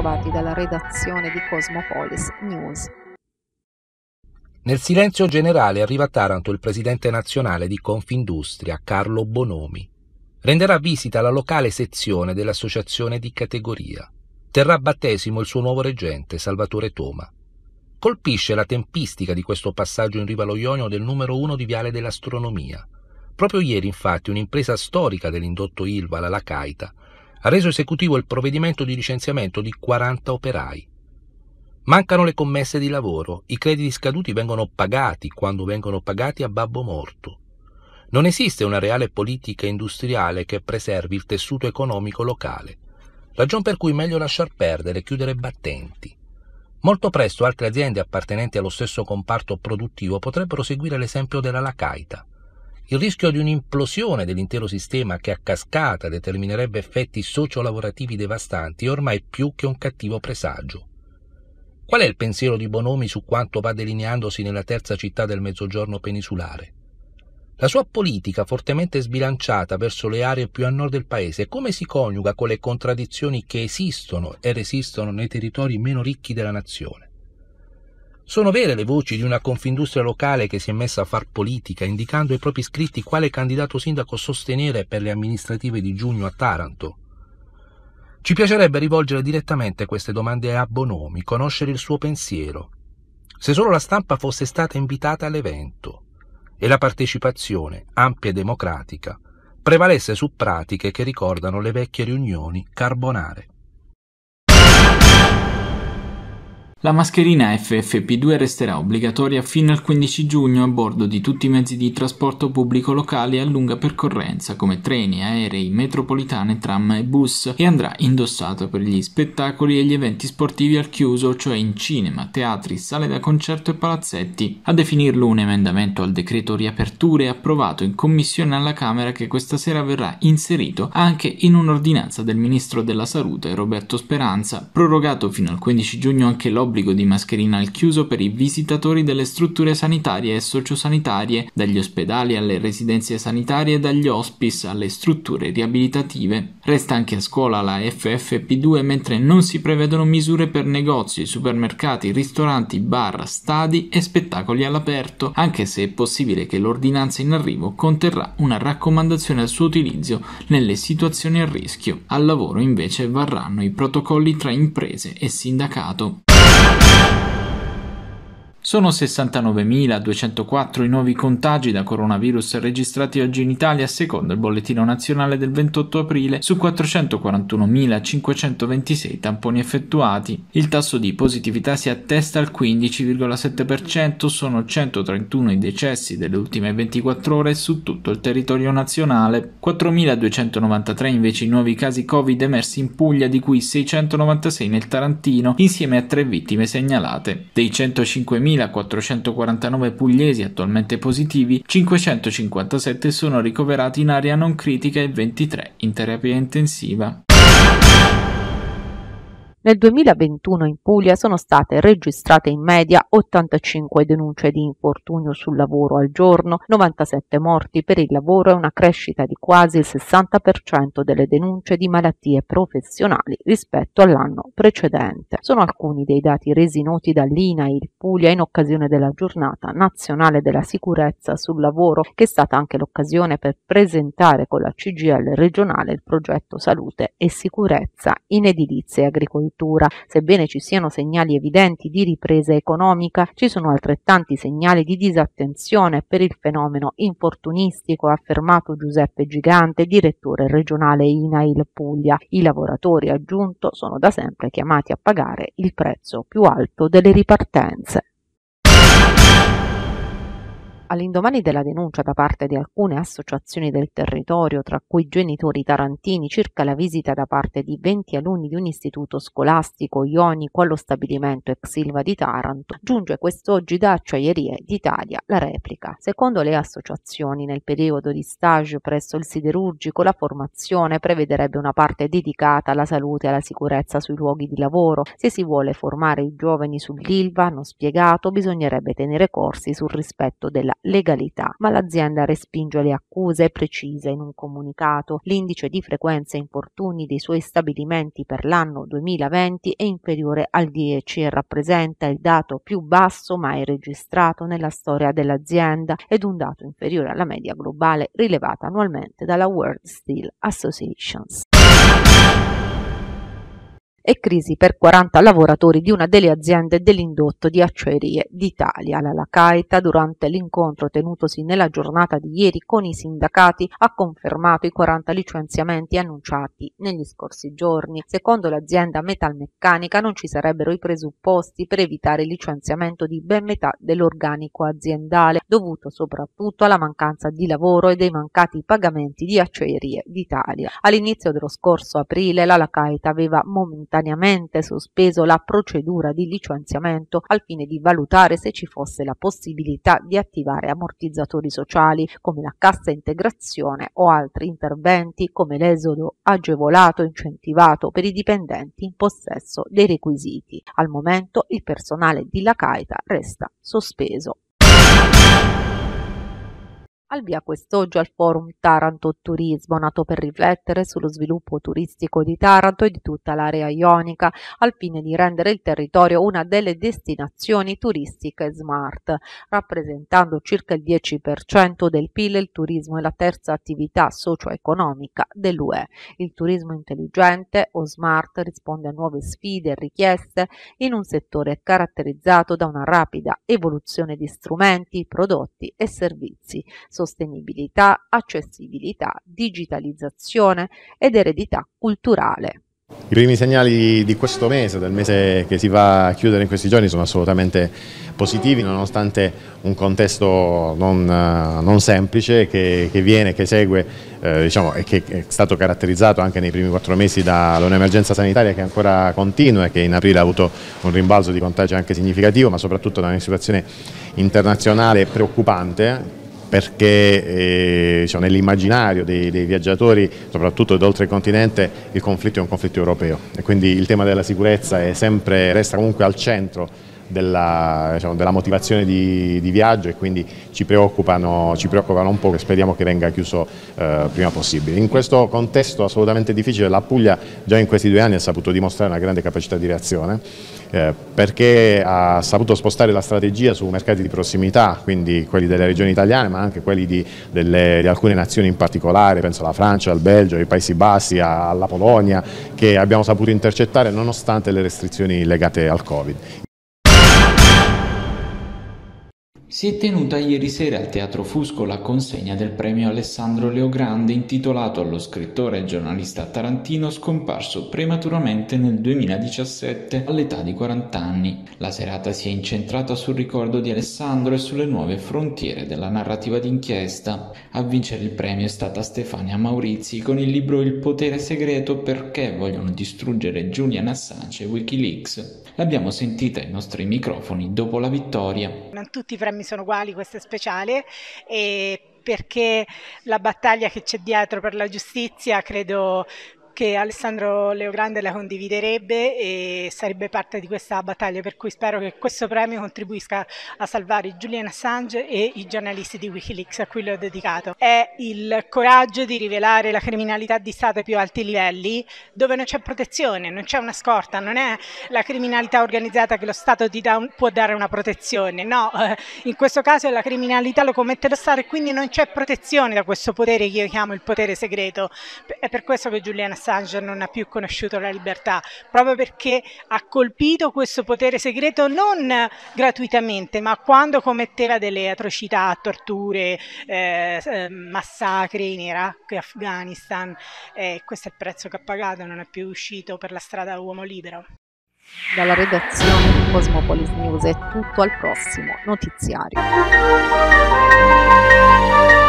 trovati dalla redazione di Cosmopolis News. Nel silenzio generale arriva a Taranto il presidente nazionale di Confindustria, Carlo Bonomi. Renderà visita alla locale sezione dell'associazione di categoria. Terrà battesimo il suo nuovo reggente, Salvatore Toma. Colpisce la tempistica di questo passaggio in riva lo Ionio del numero uno di Viale dell'Astronomia. Proprio ieri, infatti, un'impresa storica dell'indotto Ilva, la Lacaita, ha reso esecutivo il provvedimento di licenziamento di 40 operai. Mancano le commesse di lavoro, i crediti scaduti vengono pagati quando vengono pagati a babbo morto. Non esiste una reale politica industriale che preservi il tessuto economico locale, ragion per cui è meglio lasciar perdere e chiudere battenti. Molto presto altre aziende appartenenti allo stesso comparto produttivo potrebbero seguire l'esempio della Lacaita, il rischio di un'implosione dell'intero sistema che a cascata determinerebbe effetti sociolavorativi devastanti è ormai più che un cattivo presagio. Qual è il pensiero di Bonomi su quanto va delineandosi nella terza città del mezzogiorno peninsulare? La sua politica fortemente sbilanciata verso le aree più a nord del paese come si coniuga con le contraddizioni che esistono e resistono nei territori meno ricchi della nazione? Sono vere le voci di una confindustria locale che si è messa a far politica, indicando ai propri iscritti quale candidato sindaco sostenere per le amministrative di giugno a Taranto. Ci piacerebbe rivolgere direttamente queste domande a Bonomi, conoscere il suo pensiero. Se solo la stampa fosse stata invitata all'evento e la partecipazione, ampia e democratica, prevalesse su pratiche che ricordano le vecchie riunioni carbonare. La mascherina FFP2 resterà obbligatoria fino al 15 giugno a bordo di tutti i mezzi di trasporto pubblico locali a lunga percorrenza come treni, aerei, metropolitane, tram e bus e andrà indossata per gli spettacoli e gli eventi sportivi al chiuso, cioè in cinema, teatri, sale da concerto e palazzetti. A definirlo un emendamento al decreto riaperture approvato in commissione alla Camera che questa sera verrà inserito anche in un'ordinanza del Ministro della Salute Roberto Speranza, prorogato fino al 15 giugno anche l'obbligo l'obbligo di mascherina al chiuso per i visitatori delle strutture sanitarie e sociosanitarie, dagli ospedali alle residenze sanitarie, e dagli hospice alle strutture riabilitative. Resta anche a scuola la FFP2 mentre non si prevedono misure per negozi, supermercati, ristoranti, bar, stadi e spettacoli all'aperto, anche se è possibile che l'ordinanza in arrivo conterrà una raccomandazione al suo utilizzo nelle situazioni a rischio. Al lavoro invece varranno i protocolli tra imprese e sindacato. Sono 69.204 i nuovi contagi da coronavirus registrati oggi in Italia secondo il bollettino nazionale del 28 aprile su 441.526 tamponi effettuati. Il tasso di positività si attesta al 15,7%, sono 131 i decessi delle ultime 24 ore su tutto il territorio nazionale. 4.293 invece i nuovi casi Covid emersi in Puglia di cui 696 nel Tarantino insieme a tre vittime segnalate. Dei 105.000 3.449 pugliesi attualmente positivi, 557 sono ricoverati in area non critica e 23 in terapia intensiva. Nel 2021 in Puglia sono state registrate in media 85 denunce di infortunio sul lavoro al giorno, 97 morti per il lavoro e una crescita di quasi il 60% delle denunce di malattie professionali rispetto all'anno precedente. Sono alcuni dei dati resi noti dall'INAIL Puglia in occasione della giornata nazionale della sicurezza sul lavoro, che è stata anche l'occasione per presentare con la CGL regionale il progetto Salute e Sicurezza in edilizia e agricoltura congiuntura. Sebbene ci siano segnali evidenti di ripresa economica, ci sono altrettanti segnali di disattenzione per il fenomeno infortunistico, ha affermato Giuseppe Gigante, direttore regionale INAIL Puglia. I lavoratori, aggiunto, sono da sempre chiamati a pagare il prezzo più alto delle ripartenze all'indomani della denuncia da parte di alcune associazioni del territorio, tra cui genitori tarantini, circa la visita da parte di 20 alunni di un istituto scolastico ionico allo stabilimento ex Silva di Taranto, giunge quest'oggi da Acciaierie d'Italia la replica. Secondo le associazioni, nel periodo di stage presso il siderurgico, la formazione prevederebbe una parte dedicata alla salute e alla sicurezza sui luoghi di lavoro. Se si vuole formare i giovani sull'ILVA, hanno spiegato, bisognerebbe tenere corsi sul rispetto della legalità, ma l'azienda respinge le accuse e precisa in un comunicato l'indice di frequenza infortuni dei suoi stabilimenti per l'anno 2020 è inferiore al 10 e rappresenta il dato più basso mai registrato nella storia dell'azienda ed un dato inferiore alla media globale rilevata annualmente dalla World Steel Associations e crisi per 40 lavoratori di una delle aziende dell'indotto di Acciaierie d'Italia, la Lacaita, durante l'incontro tenutosi nella giornata di ieri con i sindacati, ha confermato i 40 licenziamenti annunciati negli scorsi giorni. Secondo l'azienda metalmeccanica non ci sarebbero i presupposti per evitare il licenziamento di ben metà dell'organico aziendale, dovuto soprattutto alla mancanza di lavoro e dei mancati pagamenti di Acciaierie d'Italia. All'inizio dello scorso aprile la Lacaita aveva momentaneamente momentaneamente sospeso la procedura di licenziamento al fine di valutare se ci fosse la possibilità di attivare ammortizzatori sociali come la cassa integrazione o altri interventi come l'esodo agevolato incentivato per i dipendenti in possesso dei requisiti. Al momento il personale di La Caita resta sospeso. Al via quest'oggi al forum Taranto Turismo, nato per riflettere sullo sviluppo turistico di Taranto e di tutta l'area ionica, al fine di rendere il territorio una delle destinazioni turistiche smart. Rappresentando circa il 10% del PIL, il turismo è la terza attività socio-economica dell'UE. Il turismo intelligente o smart risponde a nuove sfide e richieste in un settore caratterizzato da una rapida evoluzione di strumenti, prodotti e servizi sostenibilità, accessibilità, digitalizzazione ed eredità culturale. I primi segnali di questo mese, del mese che si va a chiudere in questi giorni, sono assolutamente positivi nonostante un contesto non, eh, non semplice che, che, viene, che segue eh, diciamo, e che è stato caratterizzato anche nei primi quattro mesi da un'emergenza sanitaria che ancora continua e che in aprile ha avuto un rimbalzo di contagi anche significativo ma soprattutto da una situazione internazionale preoccupante perché eh, diciamo, nell'immaginario dei, dei, viaggiatori, soprattutto d'oltrecontinente, il conflitto è un conflitto europeo e quindi il tema della sicurezza sempre, resta comunque al centro della, diciamo, della motivazione di, di, viaggio e quindi ci preoccupano, ci preoccupano un po' e speriamo che venga chiuso eh, prima possibile. In questo contesto assolutamente difficile la Puglia già in questi due anni ha saputo dimostrare una grande capacità di reazione eh, perché ha saputo spostare la strategia su mercati di prossimità, quindi quelli delle regioni italiane ma anche quelli di, delle, di alcune nazioni in particolare, penso alla Francia, al Belgio, ai Paesi Bassi, alla Polonia che abbiamo saputo intercettare nonostante le restrizioni legate al Covid. Si è tenuta ieri sera al Teatro Fusco la consegna del premio Alessandro Leogrande intitolato allo scrittore e giornalista tarantino scomparso prematuramente nel 2017 all'età di 40 anni. La serata si è incentrata sul ricordo di Alessandro e sulle nuove frontiere della narrativa d'inchiesta. A vincere il premio è stata Stefania Maurizi con il libro Il potere segreto perché vogliono distruggere Julian Assange e Wikileaks. L'abbiamo sentita ai nostri microfoni dopo la vittoria non tutti i premi sono uguali, questo è speciale, E perché la battaglia che c'è dietro per la giustizia credo che Alessandro Leogrande la condividerebbe e sarebbe parte di questa battaglia, per cui spero che questo premio contribuisca a salvare Julian Assange e i giornalisti di Wikileaks a cui l'ho dedicato. È il coraggio di rivelare la criminalità di Stato ai più alti livelli, dove non c'è protezione, non c'è una scorta, non è la criminalità organizzata che lo Stato ti da un, può dare una protezione, no, eh, in questo caso la criminalità lo commette lo Stato e quindi non c'è protezione da questo potere che io chiamo il potere segreto. È per questo che Julian Assange Assange non ha più conosciuto la libertà, proprio perché ha colpito questo potere segreto non gratuitamente, ma quando commetteva delle atrocità, torture, eh, eh massacri in Iraq e Afghanistan. Eh, questo è il prezzo che ha pagato, non è più uscito per la strada uomo libero. Dalla redazione di Cosmopolis News è tutto al prossimo notiziario.